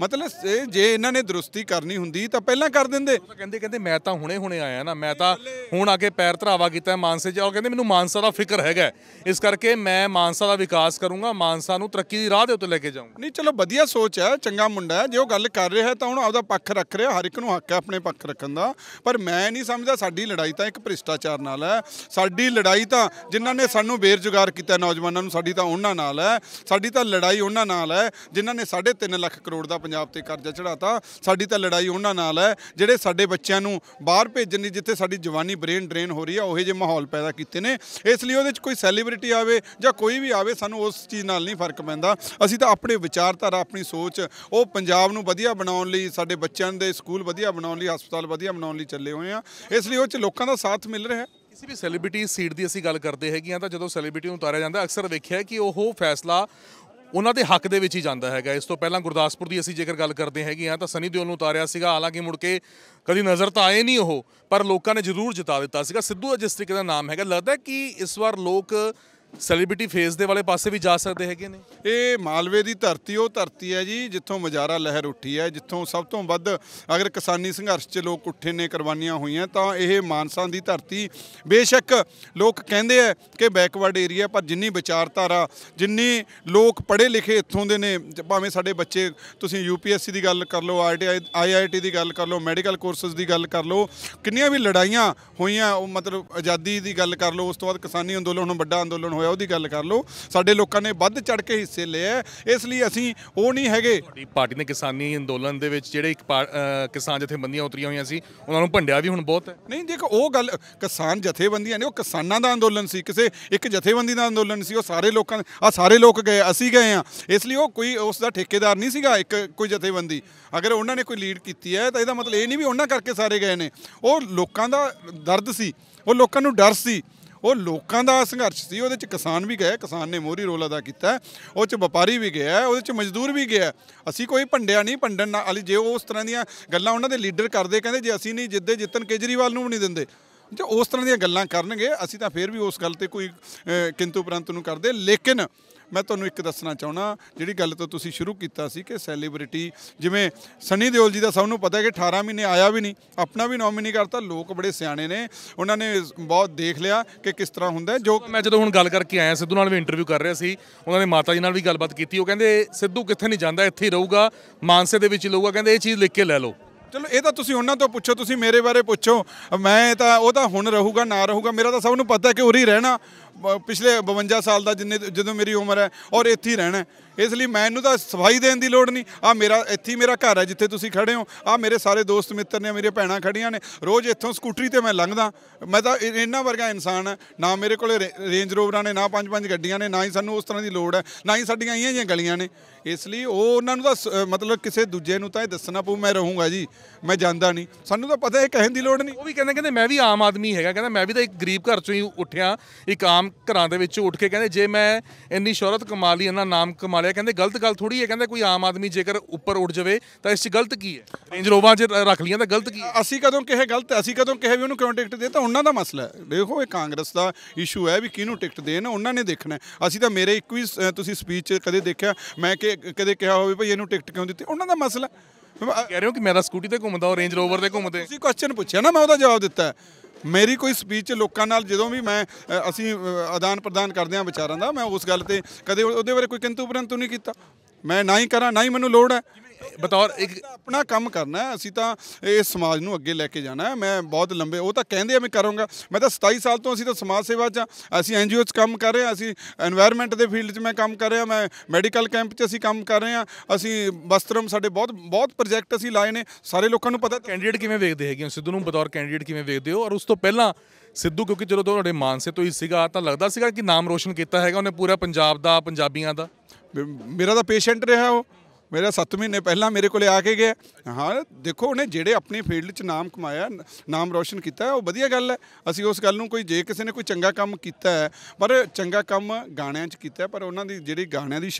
Speaker 2: ਮਤਲਬ ਜੇ ਇਹਨਾਂ ਨੇ ਦਰੁਸਤੀ ਕਰਨੀ ਹੁੰਦੀ ਤਾਂ ਪਹਿਲਾਂ ਕਰ ਦਿੰਦੇ ਕਹਿੰਦੇ ਕਹਿੰਦੇ ਮੈਂ ਤਾਂ ਹੁਣੇ
Speaker 1: ਹੁਣੇ ਆਇਆ ਨਾ ਮੈਂ ਤਾਂ ਹੁਣ ਆ ਕੇ ਪੈਰ ਧਰਾਵਾ ਕੀਤਾ ਮਾਨਸੇ ਉਹ ਕਹਿੰਦੇ ਮੈਨੂੰ ਮਾਨਸਾ ਦਾ ਫਿਕਰ ਹੈਗਾ ਇਸ ਕਰਕੇ ਮੈਂ ਮਾਨਸਾ ਦਾ ਵਿਕਾਸ ਕਰੂੰਗਾ ਮਾਨਸਾ ਨੂੰ ਤਰੱਕੀ ਦੀ ਰਾਹ ਦੇ ਉੱਤੇ ਲੈ ਕੇ ਜਾਊਂਗਾ
Speaker 2: ਨਹੀਂ ਚਲੋ ਵਧੀਆ ਸੋਚ ਹੈ ਚੰਗਾ ਮੁੰਡਾ ਹੈ ਜੇ ਉਹ ਗੱਲ ਕਰ ਰਿਹਾ ਤਾਂ ਹੁਣ ਆਪਦਾ ਪੱਖ ਰੱਖ ਰਿਹਾ ਹਰ ਇੱਕ ਨੂੰ ਹੱਕ ਹੈ ਆਪਣੇ ਪੱਖ ਰੱਖਣ ਦਾ ਪਰ ਮੈਂ ਨਹੀਂ ਸਮਝਦਾ ਸਾਡੀ ਲੜਾਈ ਤਾਂ ਇੱਕ ਭ੍ਰਿਸ਼ਟਾਚਾਰ ਨਾਲ ਹੈ ਸਾਡੀ ਲੜਾਈ ਤਾਂ ਜਿਨ੍ਹਾਂ ਨੇ ਸਾਨੂੰ ਬੇਰਜ਼ਗਾਰ ਕੀਤਾ ਨੌਜਵਾਨਾਂ ਨੂੰ ਸਾਡੀ ਤਾਂ ਉਹਨਾਂ ਨਾਲ ਹੈ ਸਾਡੀ ਤਾਂ ਲੜਾਈ ਉਹਨਾਂ ਨਾਲ ਹੈ ਜਿਨ੍ਹਾਂ ਨੇ 3.5 ਲੱਖ ਕਰੋੜ ਦਾ ਪੰਜਾਬ ਤੇ ਕਰਜ਼ਾ ਚੜਾਤਾ ਸਾਡੀ ਤਾਂ ਲੜਾਈ ਉਹਨਾਂ ਨਾਲ ਹੈ ਜਿਹੜੇ ਸਾਡੇ ਬੱਚਿਆਂ ਨੂੰ ਬਾਹਰ ਭੇਜਣ ਦੀ ਜਿੱਥੇ ਸਾਡੀ ਜਵਾਨੀ ਬ੍ਰੇਨ ਡਰੇਨ ਹੋ ਰਹੀ ਹੈ ਉਹੇ ਜੇ ਮਾਹੌਲ ਪੈਦਾ ਕੀਤੇ ਨੇ ਇਸ ਲਈ ਉਹਦੇ ਵਿੱਚ ਕੋਈ ਸੈਲੀਬ੍ਰਿਟੀ ਆਵੇ ਜਾਂ ਕੋਈ ਵੀ ਆਵੇ ਸਾਨੂੰ ਉਸ ਚੀਜ਼ ਨਾਲ ਨਹੀਂ ਫਰਕ ਪੈਂਦਾ ਅਸੀਂ ਤਾਂ ਆਪਣੇ ਵਿਚਾਰਧਾਰਾ ਆਪਣੀ ਸੋਚ ਉਹ ਪੰਜਾਬ ਨੂੰ ਵਧੀਆ ਬਣਾਉਣ ਲਈ ਸਾਡੇ ਬੱਚਿਆਂ ਦੇ ਸਕੂਲ ਵਧੀਆ ਬਣਾਉਣ ਲਈ ਹਸਪਤਾਲ ਵਧੀਆ ਬਣਾਉਣ ਲਈ ਚੱਲੇ ਹੋਏ ਆ ਇਸ ਲਈ ਉਹ ਚ ਲੋਕਾਂ ਦਾ ਸਾਥ ਮਿਲ ਰਿਹਾ ਹੈ ਕਿਸੇ ਵੀ ਸੈਲੀਬ੍ਰਿਟੀ ਸੀਟ ਦੀ ਅਸੀਂ ਗੱਲ ਕਰਦੇ ਹੈਗੀਆਂ ਤਾਂ ਜਦੋਂ ਸੈਲੀਬ੍ਰਿਟੀ ਨੂੰ
Speaker 1: ਉਤਾਰਿਆ ਜਾਂਦਾ ਅਕਸਰ ਵੇਖਿਆ ਕਿ ਉਹ ਫੈਸਲਾ ਉਹਨਾਂ ਦੇ ਹੱਕ ਦੇ ਵਿੱਚ ਹੀ ਜਾਂਦਾ ਹੈਗਾ ਇਸ ਤੋਂ ਪਹਿਲਾਂ ਗੁਰਦਾਸਪੁਰ ਦੀ ਅਸੀਂ ਜੇਕਰ ਗੱਲ ਕਰਦੇ ਹੈਗੇ ਆ ਤਾਂ ਸਨੀ ਦਿਓਲ ਨੂੰ ਉਤਾਰਿਆ ਸੀਗਾ ਹਾਲਾਂਕਿ ਮੁੜ ਕੇ ਕਦੀ ਨਜ਼ਰ ਤਾਂ ਆਏ ਨਹੀਂ ਉਹ ਪਰ ਲੋਕਾਂ ਨੇ ਜ਼ਰੂਰ ਜਿਤਾ ਦਿੱਤਾ ਸੀਗਾ ਸਿੱਧੂ ਦਾ ਜਿਸ ਤਰੀਕੇ ਦਾ ਨਾਮ ਹੈਗਾ ਲੱਗਦਾ ਕਿ ਇਸ ਵਾਰ ਲੋਕ
Speaker 2: ਸੈਲੀਬ੍ਰਿਟੀ ਫੇਸ ਦੇ ਵਾਲੇ ਪਾਸੇ ਵੀ ਜਾ ਸਕਦੇ ਹੈਗੇ ਨੇ ਇਹ ਮਾਲਵੇ ਦੀ ਧਰਤੀ ਉਹ ਧਰਤੀ ਹੈ ਜੀ ਜਿੱਥੋਂ ਮਜਾਰਾ ਲਹਿਰ ਉੱਠੀ ਹੈ ਜਿੱਥੋਂ ਸਭ ਤੋਂ ਵੱਧ ਅਗਰ ਕਿਸਾਨੀ ਸੰਘਰਸ਼ 'ਚ ਲੋਕ ਉੱਠੇ ਨੇ ਕੁਰਬਾਨੀਆਂ ਹੋਈਆਂ ਤਾਂ ਇਹ ਮਾਨਸਾ ਦੀ ਧਰਤੀ ਬੇਸ਼ੱਕ ਲੋਕ ਕਹਿੰਦੇ ਆ ਕਿ ਬੈਕਵਰਡ ਏਰੀਆ ਪਰ ਜਿੰਨੀ ਵਿਚਾਰਧਾਰਾ ਜਿੰਨੀ ਲੋਕ ਪੜ੍ਹੇ ਲਿਖੇ ਇੱਥੋਂ ਦੇ ਨੇ ਭਾਵੇਂ ਸਾਡੇ ਬੱਚੇ ਤੁਸੀਂ ਯੂਪੀਐਸਸੀ ਦੀ ਗੱਲ ਕਰ ਲਓ ਆਈਆਈਟੀ ਦੀ ਗੱਲ ਕਰ ਲਓ ਮੈਡੀਕਲ ਕੋਰਸਸ ਦੀ ਗੱਲ ਕਰ ਲਓ ਕਿੰਨੀਆਂ ਵੀ ਲੜਾਈਆਂ ਹੋਈਆਂ ਉਹ ਮਤਲਬ ਆਜ਼ਾਦੀ ਦੀ ਗੱਲ ਕਰ ਲਓ ਉਸ ਤੋਂ ਬਾਅਦ ਕਿਸਾਨੀ ਅੰਦੋਲਨ ਹੁਣ ਵੱਡਾ ਅੰਦੋਲਨ ਹੋਇਆ ਉਹਦੀ ਗੱਲ ਕਰ ਲਓ ਸਾਡੇ ਲੋਕਾਂ ਨੇ ਵੱਧ ਚੜ ਕੇ ਹਿੱਸੇ ਲਿਆ ਇਸ ਲਈ ਅਸੀਂ ਉਹ ਨਹੀਂ ਹੈਗੇ ਤੁਹਾਡੀ
Speaker 1: ਪਾਰਟੀ ਨੇ ਕਿਸਾਨੀ ਅੰਦੋਲਨ ਦੇ ਵਿੱਚ ਜਿਹੜੇ ਕਿਸਾਨ ਜਥੇਬੰਦੀਆਂ ਉਤਰੀਆਂ ਹੋਈਆਂ ਸੀ ਉਹਨਾਂ ਨੂੰ ਭੰਡਿਆ ਵੀ ਹੁਣ ਬਹੁਤ
Speaker 2: ਹੈ ਨਹੀਂ ਜੇ ਉਹ ਗੱਲ ਕਿਸਾਨ ਜਥੇਬੰਦੀਆਂ ਨੇ ਉਹ ਕਿਸਾਨਾਂ ਦਾ ਅੰਦੋਲਨ ਸੀ ਕਿਸੇ ਇੱਕ ਜਥੇਬੰਦੀ ਦਾ ਅੰਦੋਲਨ ਸੀ ਉਹ ਸਾਰੇ ਲੋਕਾਂ ਆ ਸਾਰੇ ਲੋਕ ਗਏ ਅਸੀਂ ਗਏ ਆ ਇਸ ਲਈ ਉਹ ਕੋਈ ਉਸ ਦਾ ਠੇਕੇਦਾਰ ਨਹੀਂ ਸੀਗਾ ਇੱਕ ਕੋਈ ਜਥੇਬੰਦੀ ਅਗਰ ਉਹਨਾਂ ਨੇ ਕੋਈ ਲੀਡ ਕੀਤੀ ਹੈ ਤਾਂ ਇਹਦਾ ਮਤਲਬ ਇਹ ਨਹੀਂ ਵੀ ਉਹਨਾਂ ਕਰਕੇ ਸਾਰੇ ਗਏ ਨੇ ਉਹ ਲੋਕਾਂ ਦਾ ਦਰਦ ਸੀ ਉਹ ਲੋਕਾਂ ਨੂੰ ਡਰ ਸੀ ਉਹ ਲੋਕਾਂ ਦਾ ਸੰਘਰਸ਼ ਸੀ ਉਹਦੇ 'ਚ ਕਿਸਾਨ ਵੀ ਗਏ ਕਿਸਾਨ ਨੇ ਮੋਰੀ ਰੋਲ ਅਦਾ ਕੀਤਾ ਉਹ 'ਚ ਵਪਾਰੀ ਵੀ ਗਿਆ ਉਹਦੇ 'ਚ ਮਜ਼ਦੂਰ ਵੀ ਗਿਆ ਅਸੀਂ ਕੋਈ ਭੰਡਿਆ ਨਹੀਂ ਭੰਡਣ ਨਾਲ ਜੇ ਉਸ ਤਰ੍ਹਾਂ ਦੀਆਂ ਗੱਲਾਂ ਉਹਨਾਂ ਦੇ ਲੀਡਰ ਕਰਦੇ ਕਹਿੰਦੇ ਜੇ ਅਸੀਂ ਨਹੀਂ ਜਿੱਦੇ ਜਿੱਤਨ ਕੇਜਰੀਵਾਲ ਨੂੰ ਵੀ ਨਹੀਂ ਦਿੰਦੇ ਜੇ ਉਸ ਤਰ੍ਹਾਂ ਦੀਆਂ ਗੱਲਾਂ ਕਰਨਗੇ ਅਸੀਂ ਤਾਂ ਫੇਰ ਵੀ ਉਸ ਗੱਲ ਤੇ ਕੋਈ ਕਿੰਤੂ ਪ੍ਰੰਤ ਨੂੰ ਕਰਦੇ ਲੇਕਿਨ ਮੈਂ ਤੁਹਾਨੂੰ ਇੱਕ ਦੱਸਣਾ ਚਾਹਣਾ ਜਿਹੜੀ ਗੱਲ ਤੋਂ ਤੁਸੀਂ ਸ਼ੁਰੂ ਕੀਤਾ ਸੀ ਕਿ ਸੈਲੀਬ੍ਰਿਟੀ ਜਿਵੇਂ ਸਨੀ ਦਿਓਲ ਜੀ ਦਾ ਸਭ ਨੂੰ ਪਤਾ ਹੈ ਕਿ 18 ਮਹੀਨੇ ਆਇਆ ਵੀ ਨਹੀਂ ਆਪਣਾ ਵੀ ਨੋਮੀਨੀ ਕਰਤਾ ਲੋਕ ਬੜੇ ਸਿਆਣੇ ਨੇ ਉਹਨਾਂ ਨੇ ਬਹੁਤ ਦੇਖ ਲਿਆ ਕਿ ਕਿਸ ਤਰ੍ਹਾਂ ਹੁੰਦਾ ਜੋ ਮੈਂ ਜਦੋਂ ਹੁਣ ਗੱਲ ਕਰਕੇ ਆਇਆ
Speaker 1: ਸਿੱਧੂ ਨਾਲ ਵੀ ਇੰਟਰਵਿਊ ਕਰ ਰਿਹਾ ਸੀ ਉਹਨਾਂ ਨੇ ਮਾਤਾ ਜੀ ਨਾਲ ਵੀ ਗੱਲਬਾਤ ਕੀਤੀ ਉਹ ਕਹਿੰਦੇ ਸਿੱਧੂ ਕਿੱਥੇ ਨਹੀਂ ਜਾਂਦਾ ਇੱਥੇ ਹੀ ਰਹੂਗਾ ਮਾਨਸੇ ਦੇ ਵਿੱਚ ਹੀ ਲਊਗਾ ਕਹਿੰਦੇ ਇਹ ਚੀਜ਼ ਲਿਖ ਕੇ ਲੈ ਲਓ
Speaker 2: ਚਲੋ ਇਹ ਤਾਂ ਤੁਸੀਂ ਉਹਨਾਂ ਤੋਂ ਪੁੱਛੋ ਤੁਸੀਂ ਮੇਰੇ ਬਾਰੇ ਪੁੱਛੋ ਮੈਂ ਤਾਂ ਉਹ ਤਾਂ ਹੁਣ ਰਹੂਗਾ ਨਾ ਰਹੂਗਾ ਮੇਰਾ ਤਾਂ ਸਭ ਨੂੰ ਪਤਾ ਕਿ ਉਰੀ ਰਹਿਣਾ ਪਿਛਲੇ 52 ਸਾਲ ਦਾ ਜਿੰਨੇ ਜਦੋਂ ਮੇਰੀ ਉਮਰ ਹੈ ਔਰ ਇੱਥੇ ਹੀ ਰਹਿਣਾ ਇਸ ਲਈ ਮੈਨੂੰ ਤਾਂ ਸਫਾਈ ਦੇਣ ਦੀ ਲੋੜ ਨਹੀਂ ਆ ਮੇਰਾ ਇੱਥੇ ਹੀ ਮੇਰਾ ਘਰ ਹੈ ਜਿੱਥੇ ਤੁਸੀਂ ਖੜੇ ਹੋ ਆ ਮੇਰੇ ਸਾਰੇ ਦੋਸਤ ਮਿੱਤਰ ਨੇ ਮੇਰੇ ਭੈਣਾਂ ਖੜੀਆਂ ਨੇ ਰੋਜ਼ ਇੱਥੋਂ ਸਕੂਟਰੀ ਤੇ ਮੈਂ ਲੰਘਦਾ ਮੈਂ ਤਾਂ ਇੰਨਾ ਵਰਗਾ ਇਨਸਾਨ ਨਾ ਮੇਰੇ ਕੋਲੇ ਰੇਂਜ ਰੋਵਰਾਂ ਨੇ ਨਾ ਪੰਜ ਪੰਜ ਗੱਡੀਆਂ ਨੇ ਨਾ ਹੀ ਸਾਨੂੰ ਉਸ ਤਰ੍ਹਾਂ ਦੀ ਲੋੜ ਹੈ ਨਾ ਹੀ ਸਾਡੀਆਂ ਇਹੀਆਂ ਜੀਆਂ ਗਲੀਆਂ ਨੇ ਇਸ ਲਈ ਉਹ ਉਹਨਾਂ ਨੂੰ ਤਾਂ ਮਤਲਬ ਕਿਸੇ ਦੂਜੇ ਨੂੰ ਤਾਂ ਇਹ ਦੱਸਣਾ ਪਊ ਮੈਂ ਰਹੂੰਗਾ ਜੀ ਮੈਂ ਜਾਂਦਾ ਨਹੀਂ ਸਾਨੂੰ ਤਾਂ ਪਤਾ ਇਹ ਕਹਿਣ ਦੀ ਲੋੜ ਨਹੀਂ ਉਹ ਵੀ
Speaker 1: ਕਹਿੰਦੇ ਕਹਿੰਦੇ ਮੈਂ ਵੀ ਆਮ ਆਦਮੀ ਹੈਗਾ ਕਹਿੰਦਾ ਮੈਂ ਵੀ ਤਾਂ ਇੱਕ ਗਰੀਬ ਘਰ ਚੋਂ ਹੀ ਉੱਠਿਆ ਇੱਕ ਆਮ ਆਮ ਘਰਾਂ ਦੇ ਵਿੱਚ ਉੱਠ ਕੇ ਕਹਿੰਦੇ ਜੇ ਮੈਂ ਇੰਨੀ ਸ਼ੋਹਰਤ ਕਮਾ ਲਈ ਇੰਨਾ ਨਾਮ ਕਮਾ ਲਿਆ ਕਹਿੰਦੇ ਗਲਤ ਗੱਲ ਥੋੜੀ ਹੈ ਕਹਿੰਦੇ ਕੋਈ ਆਮ ਆਦਮੀ ਜੇਕਰ ਉੱਪਰ
Speaker 2: ਉੱਡ ਜਾਵੇ ਤਾਂ ਇਸ 'ਚ ਗਲਤ ਕੀ ਹੈ ਰੇਂਜ ਰੋਵਾਂ 'ਚ ਰੱਖ ਲਈਆਂ ਤਾਂ ਗਲਤ ਕੀ ਹੈ ਅਸੀਂ ਕਦੋਂ ਕਿਹੇ ਗਲਤ ਅਸੀਂ ਕਦੋਂ ਕਿਹੇ ਵੀ ਉਹਨੂੰ ਕਿਉਂ ਟਿਕਟ ਦੇ ਤਾਂ ਉਹਨਾਂ ਦਾ ਮਸਲਾ ਹੈ ਦੇਖੋ ਇਹ ਕਾਂਗਰਸ ਦਾ ਇਸ਼ੂ ਹੈ ਵੀ ਕਿਹਨੂੰ ਟਿਕਟ ਦੇਣ ਉਹਨਾਂ ਨੇ ਦੇਖਣਾ ਅਸੀਂ ਤਾਂ ਮੇਰੇ ਇੱਕ ਵੀ ਤੁਸੀਂ ਸਪੀਚ ਕਦੇ ਦੇਖਿਆ ਮੈਂ ਕਿ ਕਦੇ ਕਿਹਾ ਹੋਵੇ ਭਈ ਇਹਨੂੰ ਟਿਕਟ ਕਿਉਂ ਦਿੱਤੀ ਉਹਨਾਂ ਦਾ ਮਸਲਾ ਕਹਿ ਰਹੇ ਹੋ ਕਿ ਮੈਂ ਤਾਂ ਸਕੂਟੀ ਤੇ ਘੁੰਮਦਾ ਔਰ ਰੇਂਜ ਰੋਵਰ ਤੇ ਘੁੰਮਦੇ ਤੁਸੀਂ ਕੁਐਸਚਨ ਪੁੱਛਿਆ ਨਾ ਮੈਂ ਉਹਦਾ ਜਵਾਬ ਦਿੱਤਾ ਮੇਰੀ ਕੋਈ ਸਪੀਚ ਲੋਕਾਂ ਨਾਲ ਜਦੋਂ ਵੀ ਮੈਂ ਅਸੀਂ ਆਦਾਨ ਪ੍ਰਦਾਨ ਕਰਦੇ ਹਾਂ ਵਿਚਾਰਾਂ ਦਾ ਮੈਂ ਉਸ ਗੱਲ ਤੇ ਕਦੇ ਉਹਦੇ ਬਾਰੇ ਕੋਈ ਕਿੰਤੂ ਪਰੰਤੂ ਨਹੀਂ ਕੀਤਾ ਮੈਂ ਨਾ ਹੀ ਕਰਾਂ ਨਾ ਹੀ ਮੈਨੂੰ ਲੋੜ ਹੈ ਬਤੌਰ ਇੱਕ ਆਪਣਾ ਕੰਮ ਕਰਨਾ ਹੈ ਅਸੀਂ ਤਾਂ ਇਹ ਸਮਾਜ ਨੂੰ ਅੱਗੇ ਲੈ ਕੇ ਜਾਣਾ ਹੈ ਮੈਂ ਬਹੁਤ ਲੰਬੇ ਉਹ ਤਾਂ ਕਹਿੰਦੇ ਆ ਮੈਂ ਕਰੂੰਗਾ ਮੈਂ ਤਾਂ 27 ਸਾਲ ਤੋਂ ਅਸੀਂ ਤਾਂ ਸਮਾਜ ਸੇਵਾ 'ਚ ਅਸੀਂ ਐਨਜੀਓ 'ਚ ਕੰਮ ਕਰ ਰਹੇ ਹਾਂ ਅਸੀਂ এনवायरमेंट ਦੇ ਫੀਲਡ 'ਚ ਮੈਂ ਕੰਮ ਕਰ ਰਿਹਾ ਮੈਂ ਮੈਡੀਕਲ ਕੈਂਪ 'ਚ ਅਸੀਂ ਕੰਮ ਕਰ ਰਹੇ ਹਾਂ ਅਸੀਂ ਵਸਤਰਮ ਸਾਡੇ ਬਹੁਤ ਬਹੁਤ ਪ੍ਰੋਜੈਕਟ ਅਸੀਂ ਲਾਏ ਨੇ ਸਾਰੇ ਲੋਕਾਂ ਨੂੰ ਪਤਾ ਕੈਂਡੀਡੇਟ ਕਿਵੇਂ ਵੇਖਦੇ ਹੈਗੇ ਸਿੱਧੂ ਨੂੰ ਬਤੌਰ ਕੈਂਡੀਡੇਟ ਕਿਵੇਂ
Speaker 1: ਵੇਖਦੇ ਹੋ ਔਰ ਉਸ ਤੋਂ ਪਹਿਲਾਂ ਸਿੱਧੂ ਕਿਉਂਕਿ ਜਦੋਂ ਤੁਹਾਡੇ ਮਾਨਸੇ ਤੋਂ ਹੀ ਸੀਗਾ ਤਾਂ ਲੱਗਦਾ ਸੀਗਾ ਕਿ ਨਾਮ ਰੋਸ਼ਨ ਕੀਤਾ ਹੈਗਾ
Speaker 2: ਉਹਨੇ ਪੂਰਾ ਪੰਜਾਬ ਦਾ ਪੰਜਾਬੀਆਂ ਦਾ ਮੇਰਾ ਤਾਂ ਪੇਸ਼ੈਂਟ ਰਿਹਾ ਉਹ ਮੇਰਾ 7 ਮਹੀਨੇ ਪਹਿਲਾਂ ਮੇਰੇ ਕੋਲੇ ਆ ਕੇ ਗਿਆ ਹਾਂ ਦੇਖੋ ਉਹਨੇ ਜਿਹੜੇ ਆਪਣੀ ਫੀਲਡ 'ਚ ਨਾਮ ਕਮਾਇਆ ਨਾਮ ਰੋਸ਼ਨ ਕੀਤਾ ਉਹ ਵਧੀਆ ਗੱਲ ਹੈ ਅਸੀਂ ਉਸ ਗੱਲ ਨੂੰ ਕੋਈ ਜੇ ਕਿਸੇ ਨੇ ਕੋਈ ਚੰਗਾ ਕੰਮ ਕੀਤਾ ਹੈ ਪਰ ਚੰਗਾ ਕੰਮ ਗਾਣਿਆਂ 'ਚ ਕੀਤਾ ਪਰ ਉਹਨਾਂ ਦੀ ਜਿਹੜੀ ਗਾਣਿਆਂ ਦੀ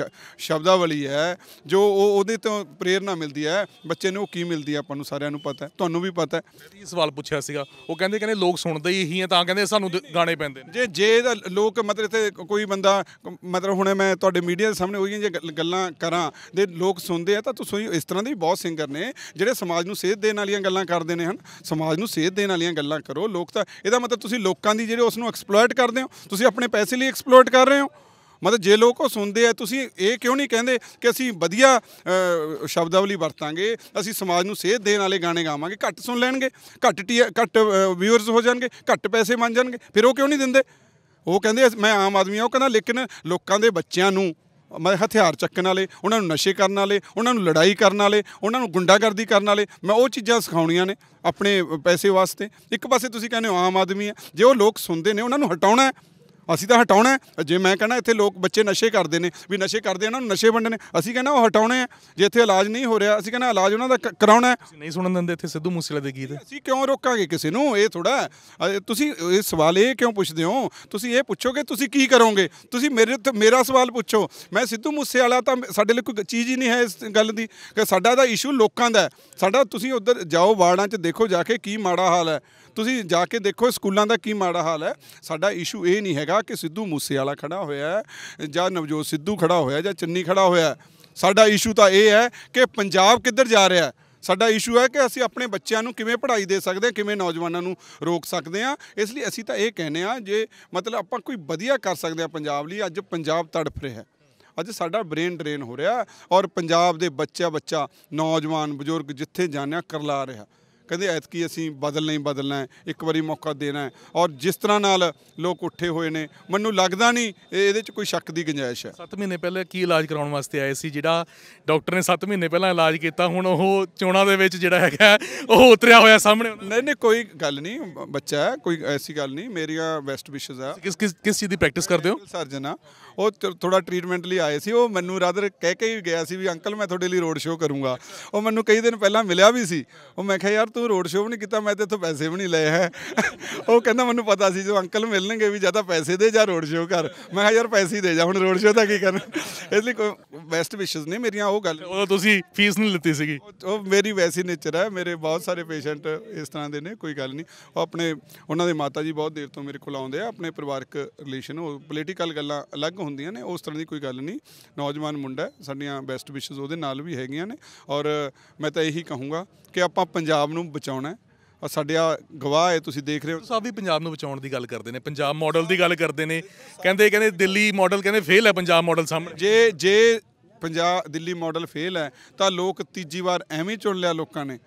Speaker 2: ਸ਼ਬਦਾਵਲੀ ਹੈ ਜੋ ਉਹ ਉਹਦੇ ਤੋਂ ਪ੍ਰੇਰਣਾ ਮਿਲਦੀ ਹੈ ਬੱਚੇ ਨੂੰ ਉਹ ਕੀ ਮਿਲਦੀ ਹੈ ਆਪਾਂ ਨੂੰ ਸਾਰਿਆਂ ਨੂੰ ਪਤਾ ਤੁਹਾਨੂੰ ਵੀ ਪਤਾ ਇਹ ਸਵਾਲ ਪੁੱਛਿਆ ਸੀਗਾ ਉਹ ਕਹਿੰਦੇ ਕਹਿੰਦੇ ਲੋਕ ਸੁਣਦੇ ਹੀ ਆ ਤਾਂ ਕਹਿੰਦੇ ਸਾਨੂੰ ਗਾਣੇ ਪੈਂਦੇ ਨੇ ਜੇ ਜੇ ਦਾ ਲੋਕ ਮਤਲਬ ਇੱਥੇ ਕੋਈ ਬੰਦਾ ਮਤਲਬ ਹੁਣੇ ਮੈਂ ਤੁਹਾਡੇ ਮੀਡੀਆ ਦੇ ਸਾਹਮਣੇ ਹੋਈਆਂ ਜੇ ਗੱਲਾਂ ਕਰਾਂ ਦੇ ਲੋਕ ਲੋਕ ਸੁਣਦੇ ਆ ਤਾਂ ਤੁਸੀਂ ਇਸ ਤਰ੍ਹਾਂ ਦੇ ਬਹੁਤ ਸਿੰਗਰ ਨੇ ਜਿਹੜੇ ਸਮਾਜ ਨੂੰ ਸੇਧ ਦੇਣ ਵਾਲੀਆਂ ਗੱਲਾਂ ਕਰਦੇ ਨੇ ਹਨ ਸਮਾਜ ਨੂੰ ਸੇਧ ਦੇਣ ਵਾਲੀਆਂ ਗੱਲਾਂ ਕਰੋ ਲੋਕ ਤਾਂ ਇਹਦਾ ਮਤਲਬ ਤੁਸੀਂ ਲੋਕਾਂ ਦੀ ਜਿਹੜੇ ਉਸ ਨੂੰ ਐਕਸਪਲੋਇਟ ਕਰਦੇ ਹੋ ਤੁਸੀਂ ਆਪਣੇ ਪੈਸੇ ਲਈ ਐਕਸਪਲੋਇਟ ਕਰ ਰਹੇ ਹੋ ਮਤਲਬ ਜੇ ਲੋਕ ਉਹ ਸੁਣਦੇ ਆ ਤੁਸੀਂ ਇਹ ਕਿਉਂ ਨਹੀਂ ਕਹਿੰਦੇ ਕਿ ਅਸੀਂ ਵਧੀਆ ਸ਼ਬਦਾਵਲੀ ਵਰਤਾਂਗੇ ਅਸੀਂ ਸਮਾਜ ਨੂੰ ਸੇਧ ਦੇਣ ਵਾਲੇ ਗਾਣੇ ਗਾਵਾਂਗੇ ਘੱਟ ਸੁਣ ਲੈਣਗੇ ਘੱਟ ਘੱਟ ਵਿਊਅਰਸ ਹੋ ਜਾਣਗੇ ਘੱਟ ਪੈਸੇ ਬਣ ਜਾਣਗੇ ਫਿਰ ਉਹ ਕਿਉਂ ਨਹੀਂ ਦਿੰਦੇ ਉਹ ਕਹਿੰਦੇ ਮੈਂ ਆਮ ਆਦਮੀ ਆ ਉਹ ਕਹਿੰਦਾ ਲੇਕਿਨ ਲੋਕਾਂ ਦੇ ਬੱਚਿਆਂ ਨੂੰ ਮੈਂ ਹਥਿਆਰ ਚੱਕਣ ਵਾਲੇ ਉਹਨਾਂ ਨੂੰ ਨਸ਼ੇ ਕਰਨ ਵਾਲੇ ਉਹਨਾਂ ਨੂੰ ਲੜਾਈ ਕਰਨ ਵਾਲੇ ਉਹਨਾਂ ਨੂੰ ਗੁੰਡਾਗਰਦੀ ਕਰਨ ਵਾਲੇ ਮੈਂ ਉਹ ਚੀਜ਼ਾਂ ਸਿਖਾਉਣੀਆਂ ਨੇ ਆਪਣੇ ਪੈਸੇ ਵਾਸਤੇ ਇੱਕ ਪਾਸੇ ਤੁਸੀਂ ਕਹਿੰਦੇ ਹੋ ਆਮ ਆਦਮੀ ਹੈ ਜੇ ਉਹ ਲੋਕ ਸੁਣਦੇ ਨੇ ਉਹਨਾਂ ਨੂੰ ਹਟਾਉਣਾ ਅਸੀਂ ਤਾਂ ਹਟਾਉਣਾ ਜੇ ਮੈਂ ਕਹਿੰਦਾ ਇੱਥੇ ਲੋਕ ਬੱਚੇ ਨਸ਼ੇ ਕਰਦੇ ਨੇ ਵੀ ਨਸ਼ੇ ਕਰਦੇ ਇਹਨਾਂ ਨੂੰ ਨਸ਼ੇ ਵੰਡਣੇ ਨੇ ਅਸੀਂ ਕਹਿੰਦਾ ਉਹ ਹਟਾਉਣੇ ਆ ਜੇ ਇੱਥੇ ਇਲਾਜ ਨਹੀਂ ਹੋ ਰਿਹਾ ਅਸੀਂ ਕਹਿੰਦਾ ਇਲਾਜ ਉਹਨਾਂ ਦਾ ਕਰਾਉਣਾ ਹੈ ਨਹੀਂ ਸੁਣਨ ਦਿੰਦੇ ਇੱਥੇ ਸਿੱਧੂ ਮੂਸੇਵਾਲੇ ਦੇ ਗੀਤ ਅਸੀਂ ਕਿਉਂ ਰੋਕਾਂਗੇ ਕਿਸੇ ਨੂੰ ਇਹ ਥੋੜਾ ਤੁਸੀਂ ਇਹ ਸਵਾਲ ਇਹ ਕਿਉਂ ਪੁੱਛਦੇ ਹੋ ਤੁਸੀਂ ਇਹ ਪੁੱਛੋਗੇ ਤੁਸੀਂ ਕੀ ਕਰੋਗੇ ਤੁਸੀਂ ਮੇਰੇ ਮੇਰਾ ਸਵਾਲ ਪੁੱਛੋ ਮੈਂ ਸਿੱਧੂ ਮੂਸੇਵਾਲਾ ਤਾਂ ਸਾਡੇ ਲਈ ਕੋਈ ਚੀਜ਼ ਹੀ ਨਹੀਂ ਹੈ ਇਸ ਗੱਲ ਦੀ ਕਿ ਸਾਡਾ ਦਾ ਇਸ਼ੂ ਲੋਕਾਂ ਦਾ ਸਾਡਾ ਤੁਸੀਂ ਉਧਰ ਜਾਓ ਵਾਰਡਾਂ 'ਚ ਦੇਖੋ ਜਾ ਕੇ ਕੀ ਮਾੜਾ ਹਾਲ ਹੈ ਤੁਸੀਂ ਜਾ ਕੇ ਦੇਖੋ ਸਕੂਲਾਂ ਦਾ ਕੀ ਮਾੜਾ ਹਾਲ ਹੈ ਸਾਡਾ ਇਸ਼ੂ ਇਹ ਨਹੀਂ ਹੈਗਾ ਕਿ ਸਿੱਧੂ ਮੂਸੇ ਵਾਲਾ ਖੜਾ ਹੋਇਆ ਹੈ ਜਾਂ ਨਵਜੋਤ ਸਿੱਧੂ ਖੜਾ ਹੋਇਆ ਜਾਂ ਚੰਨੀ ਖੜਾ ਹੋਇਆ ਸਾਡਾ ਇਸ਼ੂ ਤਾਂ ਇਹ ਹੈ ਕਿ ਪੰਜਾਬ ਕਿੱਧਰ ਜਾ ਰਿਹਾ ਹੈ ਸਾਡਾ ਇਸ਼ੂ ਹੈ ਕਿ ਅਸੀਂ ਆਪਣੇ ਬੱਚਿਆਂ ਨੂੰ ਕਿਵੇਂ ਪੜ੍ਹਾਈ ਦੇ ਸਕਦੇ ਹਾਂ ਕਿਵੇਂ ਨੌਜਵਾਨਾਂ ਨੂੰ ਰੋਕ ਸਕਦੇ ਹਾਂ ਇਸ ਲਈ ਅਸੀਂ ਤਾਂ ਇਹ ਕਹਿੰਦੇ ਆ ਜੇ ਮਤਲਬ ਆਪਾਂ ਕੋਈ ਵਧੀਆ ਕਰ ਸਕਦੇ ਆ ਪੰਜਾਬ ਲਈ ਅੱਜ ਪੰਜਾਬ ਤੜਫ ਰਿਹਾ ਅੱਜ ਸਾਡਾ ਬ੍ਰੇਨ ਡਰੇਨ ਹੋ ਰਿਹਾ ਔਰ ਪੰਜਾਬ ਦੇ ਬੱਚਾ ਬੱਚਾ ਨੌਜਵਾਨ ਬਜ਼ੁਰਗ ਜਿੱਥੇ ਜਾਣਿਆ ਕਰਲਾ ਰਿਹਾ ਕਹਿੰਦੇ ਐਤਕੀ ਅਸੀਂ ਬਦਲ ਨਹੀਂ ਬਦਲਣਾ ਇੱਕ ਵਾਰੀ ਮੌਕਾ ਦੇਣਾ ਔਰ ਜਿਸ ਤਰ੍ਹਾਂ ਨਾਲ ਲੋਕ ਉੱਠੇ ਹੋਏ ਨੇ ਮੈਨੂੰ ਲੱਗਦਾ ਨਹੀਂ ਇਹਦੇ 'ਚ ਕੋਈ ਸ਼ੱਕ ਦੀ ਗੁੰਜਾਇਸ਼ ਹੈ
Speaker 1: 7 ਮਹੀਨੇ ਪਹਿਲਾਂ ਕੀ ਇਲਾਜ ਕਰਾਉਣ ਵਾਸਤੇ ਆਏ ਸੀ ਜਿਹੜਾ ਡਾਕਟਰ ਨੇ 7 ਮਹੀਨੇ ਪਹਿਲਾਂ ਇਲਾਜ ਕੀਤਾ ਹੁਣ ਉਹ ਚੋਣਾ ਦੇ ਵਿੱਚ ਜਿਹੜਾ ਹੈਗਾ ਉਹ ਉਤਰਿਆ ਹੋਇਆ ਸਾਹਮਣੇ
Speaker 2: ਨਹੀਂ ਨਹੀਂ ਕੋਈ ਗੱਲ ਨਹੀਂ ਬੱਚਾ ਕੋਈ ਐਸੀ ਗੱਲ ਨਹੀਂ ਮੇਰੀਆਂ ਬੈਸਟ ਵਿਸ਼ਸ ਆ ਕਿਸ ਕਿਸ ਕਿਸ ਚੀਜ਼ ਦੀ ਪ੍ਰੈਕਟਿਸ ਕਰਦੇ ਹੋ ਸਰ ਜਨਾ ਉਹ ਥੋੜਾ ਟ੍ਰੀਟਮੈਂਟ ਲਈ ਆਏ ਸੀ ਉਹ ਮੈਨੂੰ ਰਾਦਰ ਕਹਿ ਕੇ ਹੀ ਗਿਆ ਸੀ ਵੀ ਅੰਕਲ ਮੈਂ ਤੁਹਾਡੇ ਲਈ ਰੋਡ ਸ਼ੋਅ ਕਰੂੰਗਾ ਉਹ ਮੈਨੂੰ ਕਈ ਦਿਨ ਪਹਿਲਾਂ ਮਿਲਿਆ ਵੀ ਸੀ ਉਹ ਮੈਂ ਕਿਹਾ ਯਾਰ ਤੂੰ ਰੋਡ ਸ਼ੋਅ ਵੀ ਨਹੀਂ ਕੀਤਾ ਮੈਂ ਤੇ ਇਥੋਂ ਪੈਸੇ ਵੀ ਨਹੀਂ ਲਏ ਹੈ ਉਹ ਕਹਿੰਦਾ ਮੈਨੂੰ ਪਤਾ ਸੀ ਜੋ ਅੰਕਲ ਮਿਲਣਗੇ ਵੀ ਜਿਆਦਾ ਪੈਸੇ ਦੇ ਜਾਂ ਰੋਡ ਸ਼ੋਅ ਕਰ ਮੈਂ ਕਿਹਾ ਯਾਰ ਪੈਸੇ ਹੀ ਦੇ ਜਾ ਹੁਣ ਰੋਡ ਸ਼ੋਅ ਦਾ ਕੀ ਕਰਨਾ ਇਸ ਲਈ ਕੋਈ ਬੈਸਟ ਵਿਸ਼ਸ ਨਹੀਂ ਮੇਰੀਆਂ ਉਹ ਗੱਲ ਉਹ ਤੁਸੀਂ ਫੀਸ ਨਹੀਂ ਲਿੱਤੀ ਸੀਗੀ ਉਹ ਮੇਰੀ ਵੈਸੀ ਨੇਚਰ ਹੈ ਮੇਰੇ ਬਹੁਤ ਸਾਰੇ ਪੇਸ਼ੈਂਟ ਇਸ ਤਰ੍ਹਾਂ ਦੇ ਨੇ ਕੋਈ ਗੱਲ ਨਹੀਂ ਉਹ ਆਪਣੇ ਉਹਨਾਂ ਦੇ ਮਾਤਾ ਜੀ ਬਹੁਤ ਦੇਰ ਤੋਂ ਮੇਰੇ ਕੋਲ ਆਉਂਦੇ ਆ ਆਪਣੇ ਪਰਿਵਾਰਕ ਰਿਲੇਸ਼ਨ ਉਹ ਪੋਲੀਟੀਕਲ ਗੱਲਾਂ ਅਲੱਗ ਹੁੰਦੀਆਂ ਨੇ ਉਸ ਤਰ੍ਹਾਂ ਦੀ ਕੋਈ ਗੱਲ ਨਹੀਂ ਨੌਜਵਾਨ ਮੁੰਡਾ ਸਾਡੀਆਂ ਬੈਸਟ ਵਿਸ਼ਸ ਉਹਦੇ ਨਾਲ ਵੀ ਹੈਗੀਆਂ ਨੇ ਔਰ ਮੈਂ ਤਾਂ ਇਹੀ ਕਹੂੰਗਾ ਕਿ ਆਪਾਂ ਪੰਜਾਬ ਨੂੰ ਨੂੰ ਬਚਾਉਣਾ ਹੈ ਔਰ ਸਾਡੇ ਆ ਗਵਾਹ ਹੈ ਤੁਸੀਂ ਦੇਖ ਰਹੇ ਹੋ ਸਾਹਿਬ ਵੀ ਪੰਜਾਬ ਨੂੰ ਬਚਾਉਣ ਦੀ ਗੱਲ ਕਰਦੇ ਨੇ ਪੰਜਾਬ ਮਾਡਲ ਦੀ ਗੱਲ ਕਰਦੇ ਨੇ ਕਹਿੰਦੇ ਕਹਿੰਦੇ ਦਿੱਲੀ ਮਾਡਲ ਕਹਿੰਦੇ ਫੇਲ ਹੈ ਪੰਜਾਬ ਮਾਡਲ ਸਾਹਮਣੇ ਜੇ ਜੇ ਪੰਜਾਬ ਦਿੱਲੀ ਮਾਡਲ ਫੇਲ ਹੈ ਤਾਂ ਲੋਕ ਤੀਜੀ ਵਾਰ ਐਵੇਂ ਚੁਣ ਲਿਆ ਲੋਕਾਂ ਨੇ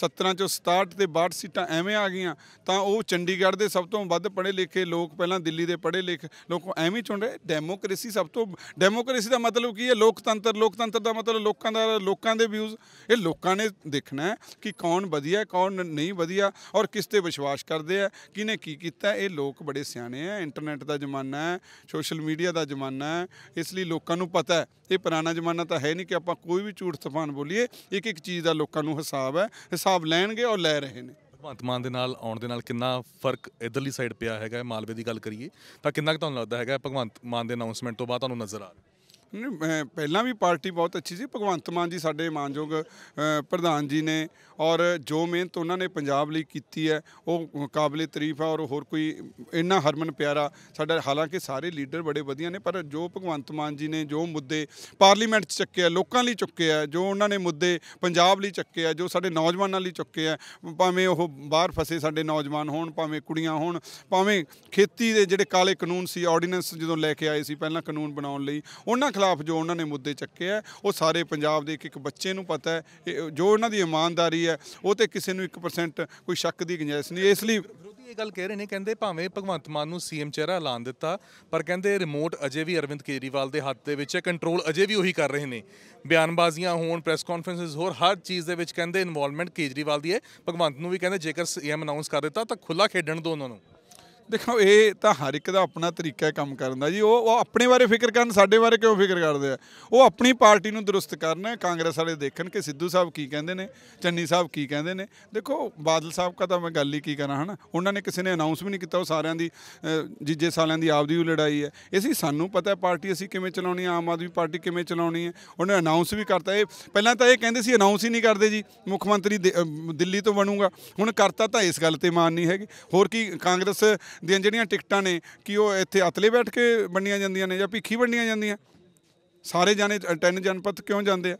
Speaker 2: 17 ਚੋਂ 67 ਤੇ 62 ਸੀਟਾਂ ਐਵੇਂ ਆ ਗਈਆਂ ਤਾਂ ਉਹ ਚੰਡੀਗੜ੍ਹ ਦੇ ਸਭ ਤੋਂ ਵੱਧ ਪੜ੍ਹੇ ਲਿਖੇ ਲੋਕ ਪਹਿਲਾਂ ਦਿੱਲੀ ਦੇ ਪੜ੍ਹੇ ਲਿਖ ਲੋਕ ਐਵੇਂ ਚੁਣ ਰਹੇ ਡੈਮੋਕ੍ਰੇਸੀ ਸਭ ਤੋਂ ਡੈਮੋਕ੍ਰੇਸੀ ਦਾ ਮਤਲਬ ਕੀ ਹੈ ਲੋਕਤੰਤਰ ਲੋਕਤੰਤਰ ਦਾ ਮਤਲਬ ਲੋਕਾਂ ਦਾ ਲੋਕਾਂ ਦੇ ਵਿਊਜ਼ ਇਹ ਲੋਕਾਂ ਨੇ ਦੇਖਣਾ ਕਿ ਕੌਣ ਵਧੀਆ ਕੌਣ ਨਹੀਂ ਵਧੀਆ ਔਰ ਕਿਸ ਤੇ ਵਿਸ਼ਵਾਸ ਕਰਦੇ ਆ ਕਿਨੇ ਕੀ ਕੀਤਾ ਇਹ ਲੋਕ ਬੜੇ ਸਿਆਣੇ ਆ ਇੰਟਰਨੈਟ ਦਾ ਜ਼ਮਾਨਾ ਹੈ ਸੋਸ਼ਲ ਮੀਡੀਆ ਦਾ ਜ਼ਮਾਨਾ ਹੈ ਇਸ ਲਈ ਲੋਕਾਂ ਨੂੰ ਪਤਾ ਹੈ ਇਹ ਪੁਰਾਣਾ ਜ਼ਮਾਨਾ ਤਾਂ ਹੈ ਨਹੀਂ ਕਿ ਆਪਾਂ ਕੋਈ ਵੀ ਝੂਠ ਤਫਾਨ ਬੋਲੀਏ ਇੱਕ ਇੱਕ ਚੀਜ਼ ਦਾ ਲੋਕਾਂ ਨੂੰ ਹਿਸਾਬ ਹੈ ਸਾਹਿਬ ਲੈਣਗੇ ਔਰ ਲੈ ਰਹੇ ਨੇ
Speaker 1: ਭਗਵੰਤ ਮਾਨ ਦੇ ਨਾਲ ਆਉਣ ਦੇ ਨਾਲ ਕਿੰਨਾ ਫਰਕ ਇਧਰਲੀ ਸਾਈਡ ਪਿਆ ਹੈਗਾ ਮਾਲਵੇ ਦੀ ਗੱਲ ਕਰੀਏ ਤਾਂ ਕਿੰਨਾ ਕੁ ਤੁਹਾਨੂੰ ਲੱਗਦਾ ਹੈਗਾ ਭਗਵੰਤ ਮਾਨ ਦੇ ਅਨਾਉਂਸਮੈਂਟ ਤੋਂ ਬਾਅਦ ਤੁਹਾਨੂੰ ਨਜ਼ਰ ਆ ਰਿਹਾ
Speaker 2: ਨਹੀਂ ਪਹਿਲਾਂ ਵੀ ਪਾਰਟੀ ਬਹੁਤ ਅੱਛੀ ਸੀ ਭਗਵੰਤ ਮਾਨ ਜੀ ਸਾਡੇ ਮਾਨਯੋਗ ਪ੍ਰਧਾਨ ਜੀ ਨੇ ਔਰ ਜੋ ਮਿਹਨਤ ਉਹਨਾਂ ਨੇ ਪੰਜਾਬ ਲਈ ਕੀਤੀ ਹੈ ਉਹ ਕਾਬਲੇ ਤਾਰੀਫ ਹੈ ਔਰ ਹੋਰ ਕੋਈ ਇੰਨਾ ਹਰਮਨ ਪਿਆਰਾ ਸਾਡਾ ਹਾਲਾਂਕਿ ਸਾਰੇ ਲੀਡਰ ਬੜੇ ਵਧੀਆ ਨੇ ਪਰ ਜੋ ਭਗਵੰਤ ਮਾਨ ਜੀ ਨੇ ਜੋ ਮੁੱਦੇ ਪਾਰਲੀਮੈਂਟ 'ਚ ਚੱਕੇ ਆ ਲੋਕਾਂ ਲਈ ਚੁੱਕੇ ਆ ਜੋ ਉਹਨਾਂ ਨੇ ਮੁੱਦੇ ਪੰਜਾਬ ਲਈ ਚੱਕੇ ਆ ਜੋ ਸਾਡੇ ਨੌਜਵਾਨਾਂ ਲਈ ਚੁੱਕੇ ਆ ਭਾਵੇਂ ਉਹ ਬਾਹਰ ਫਸੇ ਸਾਡੇ ਨੌਜਵਾਨ ਹੋਣ ਭਾਵੇਂ ਕੁੜੀਆਂ ਹੋਣ ਭਾਵੇਂ ਖੇਤੀ ਦੇ ਜਿਹੜੇ ਕਾਲੇ ਕਾਨੂੰਨ ਸੀ ਆਰਡੀਨੈਂਸ ਜਦੋਂ ਲੈ ਕੇ ਆਏ ਸੀ ਪਹਿਲਾਂ ਕਾਨੂੰਨ ਬਣਾਉਣ ਲਈ ਉਹਨਾਂ ਖਿਲਾਫ ਜੋ ਉਹਨਾਂ ਨੇ ਮੁੱਦੇ ਚੱਕੇ ਆ ਉਹ ਸਾਰੇ ਪੰਜਾਬ ਦੇ ਇੱਕ ਇੱਕ ਬੱਚੇ ਨੂੰ ਪਤਾ ਹੈ ਜੋ ਉਹਨਾਂ ਦੀ ਇਮਾਨਦਾਰੀ ਹੈ ਉਹ ਤੇ ਕਿਸੇ ਨੂੰ 1% ਕੋਈ ਸ਼ੱਕ ਦੀ ਗੁੰਜਾਇਸ਼ ਨਹੀਂ ਇਸ ਲਈ ਇਹ ਗੱਲ ਕਹਿ ਰਹੇ ਨੇ ਕਹਿੰਦੇ ਭਾਵੇਂ ਭਗਵੰਤ ਮਾਨ ਨੂੰ ਸੀਐਮ ਚਿਹਰਾ ਐਲਾਨ ਦਿੱਤਾ ਪਰ ਕਹਿੰਦੇ ਰਿਮੋਟ ਅਜੇ ਵੀ
Speaker 1: ਅਰਵਿੰਦ ਕੇਜਰੀਵਾਲ ਦੇ ਹੱਥ ਦੇ ਵਿੱਚ ਹੈ ਕੰਟਰੋਲ ਅਜੇ ਵੀ ਉਹੀ ਕਰ ਰਹੇ ਨੇ ਬਿਆਨਬਾਜ਼ੀਆਂ ਹੋਣ ਪ੍ਰੈਸ ਕਾਨਫਰੰਸਸ ਹੋਰ ਹਰ ਚੀਜ਼ ਦੇ ਵਿੱਚ ਕਹਿੰਦੇ ਇਨਵੋਲਵਮੈਂਟ ਕੇਜਰੀਵਾਲ ਦੀ ਹੈ ਭਗਵੰਤ ਨੂੰ ਵੀ ਕਹਿੰਦੇ ਜੇਕਰ ਸੀਐਮ ਅਨਾਉਂਸ ਕਰ ਦਿੱਤਾ ਤਾਂ ਖੁੱਲਾ ਖੇਡਣ ਦਿਓ ਉਹਨਾਂ ਨੂੰ
Speaker 2: ਦੇਖੋ ਇਹ ਤਾਂ ਹਰ ਇੱਕ ਦਾ ਆਪਣਾ ਤਰੀਕਾ ਹੈ ਕੰਮ ਕਰਨ ਦਾ ਜੀ ਉਹ ਉਹ ਆਪਣੇ ਬਾਰੇ ਫਿਕਰ ਕਰਨ ਸਾਡੇ ਬਾਰੇ ਕਿਉਂ ਫਿਕਰ ਕਰਦੇ ਆ ਉਹ ਆਪਣੀ ਪਾਰਟੀ ਨੂੰ ਦਰੁਸਤ ਕਰਨ ਕਾਂਗਰਸ ਵਾਲੇ ਦੇਖਣ ਕਿ ਸਿੱਧੂ ਸਾਹਿਬ ਕੀ ਕਹਿੰਦੇ ਨੇ ਚੰਨੀ ਸਾਹਿਬ ਕੀ ਕਹਿੰਦੇ ਨੇ ਦੇਖੋ ਬਾਦਲ ਸਾਹਿਬ ਕਾ ਤਾਂ ਮੈਂ ਗੱਲ ਹੀ ਕੀ ਕਰਾਂ ਹਨਾ ਉਹਨਾਂ ਨੇ ਕਿਸੇ ਨੇ ਅਨਾਉਂਸ ਵੀ ਨਹੀਂ ਕੀਤਾ ਉਹ ਸਾਰਿਆਂ ਦੀ ਜੀਜੇ ਸਾਲਿਆਂ ਦੀ ਆਪਦੀ ਲੜਾਈ ਹੈ ਇਸੀ ਸਾਨੂੰ ਪਤਾ ਹੈ ਪਾਰਟੀ ਅਸੀਂ ਕਿਵੇਂ ਚਲਾਉਣੀ ਹੈ ਆਮ ਆਦਮੀ ਪਾਰਟੀ ਕਿਵੇਂ ਚਲਾਉਣੀ ਹੈ ਉਹਨੇ ਅਨਾਉਂਸ ਵੀ ਕਰਤਾ ਇਹ ਪਹਿਲਾਂ ਤਾਂ ਇਹ ਕਹਿੰਦੇ ਸੀ ਅਨਾਉਂਸ ਹੀ ਨਹੀਂ ਕਰਦੇ ਜੀ ਮੁੱਖ ਮੰਤਰੀ ਦਿੱਲੀ ਤੋਂ ਬਣੂਗਾ ਹੁਣ ਕਰਤਾ ਤਾਂ ਇਸ ਗੱਲ ਤੇ ਮਾਨ ਨਹੀਂ ਹੈਗੀ ਹੋਰ ਕੀ ਕਾਂਗਰਸ ਦੀਆਂ ਜਿਹੜੀਆਂ ਟਿਕਟਾਂ ਨੇ ਕਿ ਉਹ ਇੱਥੇ ਅਤਲੇ ਬੈਠ ਕੇ ਵੰਡੀਆਂ ਜਾਂਦੀਆਂ ਨੇ ਜਾਂ ਭਿੱਖੀ ਵੰਡੀਆਂ ਜਾਂਦੀਆਂ ਸਾਰੇ ਜਾਣੇ ਟੈਨ ਜਨਪਤ ਕਿਉਂ ਜਾਂਦੇ ਆ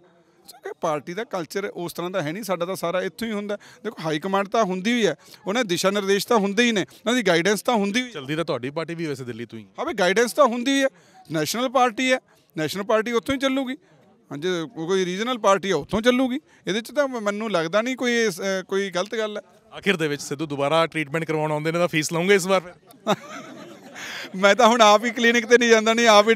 Speaker 2: ਪਾਰਟੀ ਦਾ ਕਲਚਰ ਉਸ ਤਰ੍ਹਾਂ ਦਾ ਹੈ ਨਹੀਂ ਸਾਡਾ ਤਾਂ ਸਾਰਾ ਇੱਥੋਂ ਹੀ ਹੁੰਦਾ ਦੇਖੋ ਹਾਈ ਕਮਾਂਡ ਤਾਂ ਹੁੰਦੀ ਹੀ ਹੈ ਉਹਨਾਂ ਦੇ ਦਿਸ਼ਾ ਨਿਰਦੇਸ਼ ਤਾਂ ਹੁੰਦੇ ਹੀ ਨੇ ਉਹਨਾਂ ਦੀ ਗਾਈਡੈਂਸ ਤਾਂ ਹੁੰਦੀ ਹੀ
Speaker 1: ਚਲਦੀ ਤਾਂ ਤੁਹਾਡੀ ਪਾਰਟੀ ਵੀ ਵੈਸੇ ਦਿੱਲੀ ਤੋਂ
Speaker 2: ਹੀ ਹਾਂ ਵੀ ਗਾਈਡੈਂਸ ਤਾਂ ਹੁੰਦੀ ਹੈ ਨੈਸ਼ਨਲ ਪਾਰਟੀ ਹੈ ਨੈਸ਼ਨਲ ਪਾਰਟੀ ਉੱਥੋਂ ਹੀ ਚੱਲੂਗੀ ਹਾਂਜੀ ਕੋਈ ਰੀਜਨਲ ਪਾਰਟੀ ਆ ਉੱਥੋਂ ਚੱਲੂਗੀ ਇਹਦੇ 'ਚ ਤਾਂ ਮੈਨੂੰ ਲੱਗਦਾ ਨਹੀਂ ਕੋਈ ਕੋਈ ਗਲਤ ਗੱਲ ਹੈ ਆਖਿਰ ਦੇ ਵਿੱਚ ਸਿੱਧੂ ਦੁਬਾਰਾ ਟ੍ਰੀਟਮੈਂਟ ਕਰਵਾਉਣ ਆਉਂਦੇ ਨੇ ਤਾਂ ਫੀਸ ਲਵਾਂਗੇ ਇਸ ਵਾਰ ਫਿਰ *laughs* ਮੈਂ ਤਾਂ ਹੁਣ ਆਪ ਹੀ ਕਲੀਨਿਕ ਤੇ ਨਹੀਂ ਜਾਂਦਾ ਨਹੀਂ ਆਪ ਹੀ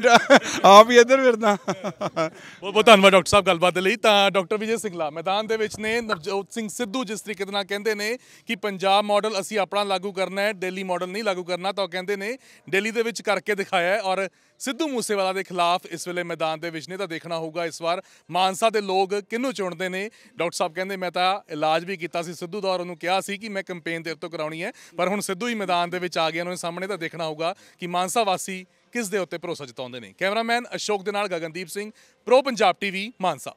Speaker 2: ਆਪ ਹੀ ਇੱਧਰ ਫਿਰਦਾ ਬਹੁਤ
Speaker 1: ਬਹੁਤ ਧੰਨਵਾਦ ਡਾਕਟਰ ਸਾਹਿਬ ਗੱਲਬਾਤ ਲਈ ਤਾਂ ਡਾਕਟਰ ਵਿਜੇ ਸਿੰਘਲਾ ਮੈਦਾਨ ਦੇ ਵਿੱਚ ਨੇ ਨਵਜੋਤ ਸਿੰਘ ਸਿੱਧੂ ਜਿਸ ਤਰੀਕੇ ਨਾਲ ਕਹਿੰਦੇ ਨੇ ਕਿ ਪੰਜਾਬ ਮਾਡਲ ਅਸੀਂ ਆਪਣਾ ਲਾਗੂ ਕਰਨਾ ਹੈ ਦਿੱਲੀ ਮਾਡਲ ਨਹੀਂ ਲਾਗੂ ਕਰਨਾ ਤਾਂ ਉਹ ਕਹਿੰਦੇ ਨੇ ਦਿੱਲੀ ਦੇ ਵਿੱਚ ਕਰਕੇ ਦਿਖਾਇਆ ਔਰ ਸਿੱਧੂ ਮੂਸੇਵਾਲਾ ਦੇ ਖਿਲਾਫ ਇਸ ਵੇਲੇ ਮੈਦਾਨ ਦੇ ਵਿੱਚ ਨੇ ਤਾਂ ਦੇਖਣਾ ਹੋਊਗਾ ਇਸ ਵਾਰ ਮਾਨਸਾ ਦੇ ਲੋਕ ਕਿਹਨੂੰ ਚੁਣਦੇ ਨੇ ਡਾਕਟਰ ਸਾਹਿਬ ਕਹਿੰਦੇ ਮੈਂ ਤਾਂ ਇਲਾਜ ਵੀ ਕੀਤਾ ਸੀ ਸਿੱਧੂ ਦਾ ਔਰ ਉਹਨੂੰ ਕਿਹਾ ਸੀ ਕਿ ਮੈਂ ਕੈਂਪੇਨ ਦੇ ਉੱਤੇ ਕਰਾਉਣੀ ਹੈ ਪਰ ਹੁਣ ਸਿੱਧੂ ਹੀ ਮੈਦਾਨ ਦੇ ਵਿੱਚ ਆ ਗਿਆ ਉਹਨਾਂ ਸਾਹਮਣੇ ਤਾਂ ਦੇਖਣਾ ਹੋਊਗਾ ਕਿ ਮਾਨਸਾ ਵਾਸੀ ਕਿਸ ਦੇ ਉੱਤੇ ਭਰੋਸਾ ਜਤਾਉਂਦੇ ਨੇ ਕੈਮਰਾਮੈਨ ਅਸ਼ੋਕ ਦੇ ਨਾਲ ਗਗਨਦੀਪ ਸਿੰਘ ਪ੍ਰੋ ਪੰਜਾਬ ਟੀਵੀ ਮਾਨਸਾ